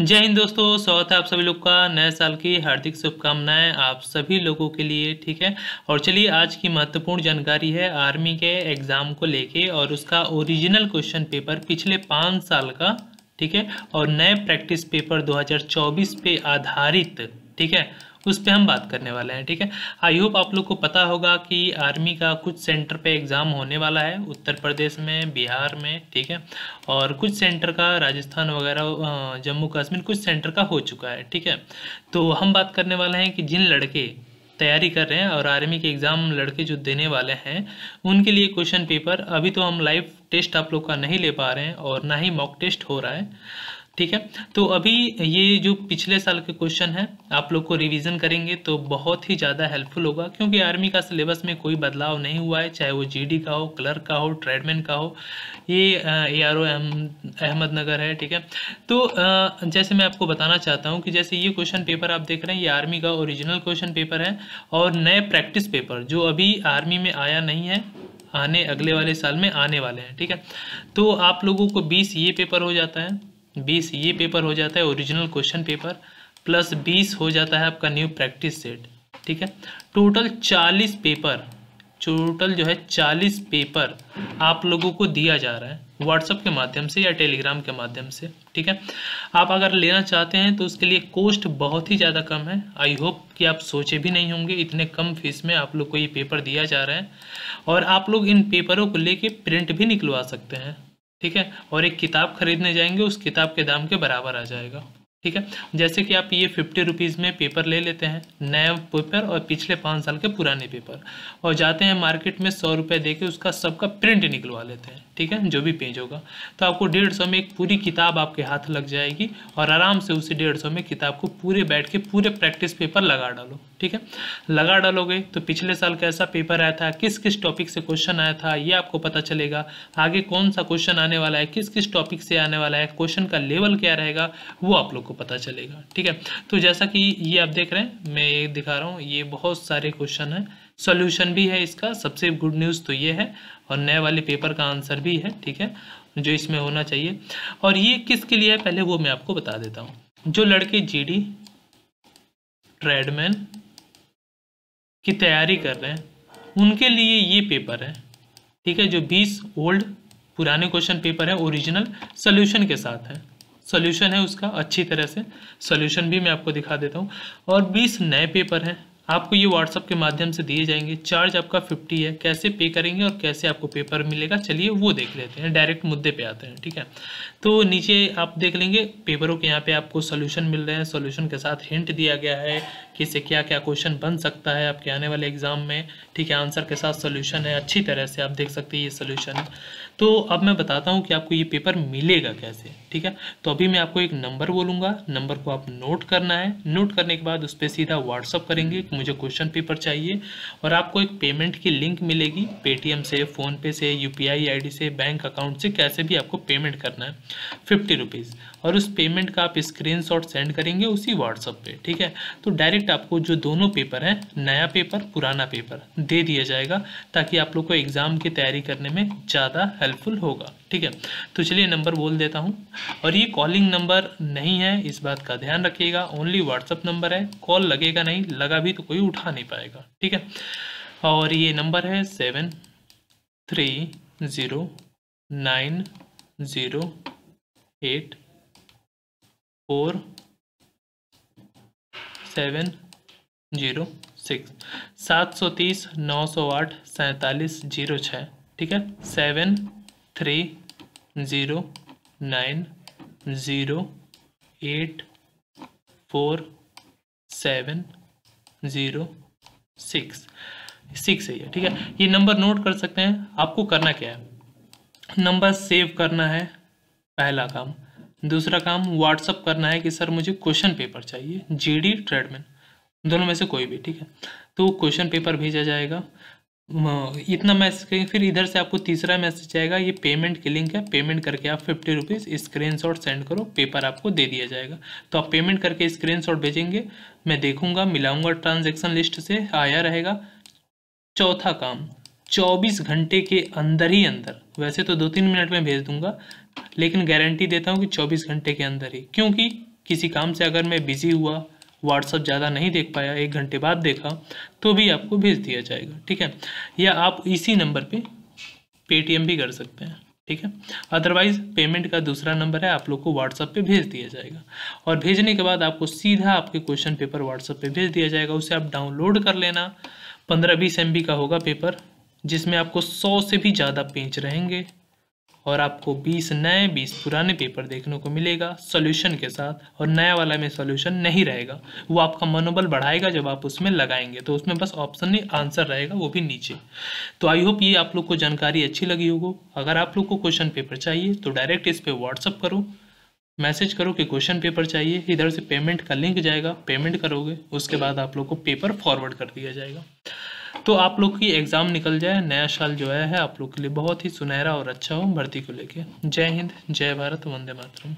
जय हिंद दोस्तों स्वागत है आप सभी लोग का नए साल की हार्दिक शुभकामनाएं आप सभी लोगों के लिए ठीक है और चलिए आज की महत्वपूर्ण जानकारी है आर्मी के एग्ज़ाम को लेके और उसका ओरिजिनल क्वेश्चन पेपर पिछले पाँच साल का ठीक है और नए प्रैक्टिस पेपर 2024 पे आधारित ठीक है उस पर हम बात करने वाले हैं ठीक है आई होप आप लोग को पता होगा कि आर्मी का कुछ सेंटर पे एग्ज़ाम होने वाला है उत्तर प्रदेश में बिहार में ठीक है और कुछ सेंटर का राजस्थान वगैरह जम्मू कश्मीर कुछ सेंटर का हो चुका है ठीक है तो हम बात करने वाले हैं कि जिन लड़के तैयारी कर रहे हैं और आर्मी के एग्ज़ाम लड़के जो देने वाले हैं उनके लिए क्वेश्चन पेपर अभी तो हम लाइव टेस्ट आप लोग का नहीं ले पा रहे हैं और ना ही मॉक टेस्ट हो रहा है ठीक है तो अभी ये जो पिछले साल के क्वेश्चन है आप लोग को रिवीजन करेंगे तो बहुत ही ज़्यादा हेल्पफुल होगा क्योंकि आर्मी का सिलेबस में कोई बदलाव नहीं हुआ है चाहे वो जीडी का हो क्लर्क का हो ट्रेडमैन का हो ये ए आर ओ अहमदनगर है ठीक है तो आ, जैसे मैं आपको बताना चाहता हूँ कि जैसे ये क्वेश्चन पेपर आप देख रहे हैं ये आर्मी का ओरिजिनल क्वेश्चन पेपर है और नए प्रैक्टिस पेपर जो अभी आर्मी में आया नहीं है आने अगले वाले साल में आने वाले हैं ठीक है तो आप लोगों को बीस ये पेपर हो जाता है बीस ये पेपर हो जाता है ओरिजिनल क्वेश्चन पेपर प्लस बीस हो जाता है आपका न्यू प्रैक्टिस सेट ठीक है टोटल चालीस पेपर टोटल जो है चालीस पेपर आप लोगों को दिया जा रहा है व्हाट्सअप के माध्यम से या टेलीग्राम के माध्यम से ठीक है आप अगर लेना चाहते हैं तो उसके लिए कोस्ट बहुत ही ज़्यादा कम है आई होप कि आप सोचे भी नहीं होंगे इतने कम फीस में आप लोग को ये पेपर दिया जा रहा है और आप लोग इन पेपरों को लेके प्रिंट भी निकलवा सकते हैं ठीक है और एक किताब खरीदने जाएंगे उस किताब के दाम के बराबर आ जाएगा ठीक है जैसे कि आप ये फिफ्टी रुपीज़ में पेपर ले लेते हैं नए पेपर और पिछले पाँच साल के पुराने पेपर और जाते हैं मार्केट में सौ रुपये दे के उसका सबका प्रिंट निकलवा लेते हैं ठीक है जो भी पेज होगा तो आपको डेढ़ सौ में एक पूरी किताब आपके हाथ लग जाएगी और आराम से उसी डेढ़ सौ में किताब को पूरे बैठ के पूरे प्रैक्टिस पेपर लगा डालो ठीक है लगा डालोगे तो पिछले साल कैसा पेपर आया था किस किस टॉपिक से क्वेश्चन आया था ये आपको पता चलेगा आगे कौन सा क्वेश्चन आने वाला है किस किस टॉपिक से आने वाला है क्वेश्चन का लेवल क्या रहेगा वो आप लोग को पता चलेगा ठीक है तो जैसा कि ये आप देख रहे हैं मैं ये दिखा रहा हूँ ये बहुत सारे क्वेश्चन हैं सॉल्यूशन भी है इसका सबसे गुड न्यूज़ तो ये है और नए वाले पेपर का आंसर भी है ठीक है जो इसमें होना चाहिए और ये किसके लिए है पहले वो मैं आपको बता देता हूँ जो लड़के जी डी ट्रेडमैन की तैयारी कर रहे हैं उनके लिए ये पेपर है ठीक है जो 20 ओल्ड पुराने क्वेश्चन पेपर है ओरिजिनल सोल्यूशन के साथ है सोल्यूशन है उसका अच्छी तरह से सोल्यूशन भी मैं आपको दिखा देता हूँ और बीस नए पेपर हैं आपको ये व्हाट्सअप के माध्यम से दिए जाएंगे चार्ज आपका फिफ्टी है कैसे पे करेंगे और कैसे आपको पेपर मिलेगा चलिए वो देख लेते हैं डायरेक्ट मुद्दे पे आते हैं ठीक है तो नीचे आप देख लेंगे पेपरों के यहाँ पे आपको सोल्यूशन मिल रहे हैं सोल्यूशन के साथ हिंट दिया गया है कि इससे क्या क्या क्वेश्चन बन सकता है आपके आने वाले एग्जाम में ठीक है आंसर के साथ सोल्यूशन है अच्छी तरह से आप देख सकते हैं ये सोल्यूशन तो अब मैं बताता हूँ कि आपको ये पेपर मिलेगा कैसे ठीक है तो अभी मैं आपको एक नंबर बोलूँगा नंबर को आप नोट करना है नोट करने के बाद उस पर सीधा व्हाट्सअप करेंगे मुझे क्वेश्चन पेपर चाहिए और आपको एक पेमेंट की लिंक मिलेगी पेटीएम से फ़ोनपे से यू पी से बैंक अकाउंट से कैसे भी आपको पेमेंट करना है फिफ्टी रुपीज़ और उस पेमेंट का आप स्क्रीन सेंड करेंगे उसी व्हाट्सअप पर ठीक है तो डायरेक्ट आपको जो दोनों पेपर हैं नया पेपर पुराना पेपर दे दिया जाएगा ताकि आप लोग को एग्ज़ाम की तैयारी करने में ज़्यादा हेल्पफुल होगा ठीक है तो चलिए नंबर बोल देता हूँ और ये कॉलिंग नंबर नहीं है इस बात का ध्यान रखिएगा ओनली व्हाट्सअप नंबर है कॉल लगेगा नहीं लगा भी तो कोई उठा नहीं पाएगा ठीक है और ये नंबर है seven three zero nine zero eight four seven zero six सात सौ तीस नौ सौ आठ सैंतालीस जीरो छः ठीक है seven three zero nine zero eight four seven zero six six है ये ठीक है ये नंबर नोट कर सकते हैं आपको करना क्या है नंबर सेव करना है पहला काम दूसरा काम व्हाट्सअप करना है कि सर मुझे क्वेश्चन पेपर चाहिए जीडी ट्रेडमैन दोनों में से कोई भी ठीक है तो क्वेश्चन पेपर भेजा जाएगा इतना मैसेज करेंगे फिर इधर से आपको तीसरा मैसेज आएगा ये पेमेंट की लिंक है पेमेंट करके आप फिफ्टी रुपीज़ स्क्रीन सेंड करो पेपर आपको दे दिया जाएगा तो आप पेमेंट करके स्क्रीन भेजेंगे मैं देखूंगा मिलाऊंगा ट्रांजेक्शन लिस्ट से आया रहेगा चौथा काम 24 घंटे के अंदर ही अंदर वैसे तो दो तीन मिनट में भेज दूंगा लेकिन गारंटी देता हूँ कि चौबीस घंटे के अंदर ही क्योंकि किसी काम से अगर मैं बिज़ी हुआ व्हाट्सअप ज़्यादा नहीं देख पाया एक घंटे बाद देखा तो भी आपको भेज दिया जाएगा ठीक है या आप इसी नंबर पे पेटीएम भी कर सकते हैं ठीक है अदरवाइज पेमेंट का दूसरा नंबर है आप लोग को व्हाट्सअप पे भेज दिया जाएगा और भेजने के बाद आपको सीधा आपके क्वेश्चन पेपर व्हाट्सअप पे भेज दिया जाएगा उसे आप डाउनलोड कर लेना पंद्रह बीस एम का होगा पेपर जिसमें आपको सौ से भी ज़्यादा पेंच रहेंगे और आपको 20 नए 20 पुराने पेपर देखने को मिलेगा सॉल्यूशन के साथ और नया वाला में सॉल्यूशन नहीं रहेगा वो आपका मनोबल बढ़ाएगा जब आप उसमें लगाएंगे तो उसमें बस ऑप्शन नहीं आंसर रहेगा वो भी नीचे तो आई होप ये आप लोग को जानकारी अच्छी लगी होगी अगर आप लोग को क्वेश्चन पेपर चाहिए तो डायरेक्ट इस पर व्हाट्सअप करो मैसेज करो कि क्वेश्चन पेपर चाहिए इधर से पेमेंट का लिंक जाएगा पेमेंट करोगे उसके बाद आप लोग को पेपर फॉरवर्ड कर दिया जाएगा तो आप लोग की एग्ज़ाम निकल जाए नया साल जो है आप लोग के लिए बहुत ही सुनहरा और अच्छा हो भर्ती को लेके जय हिंद जय भारत वंदे मातरम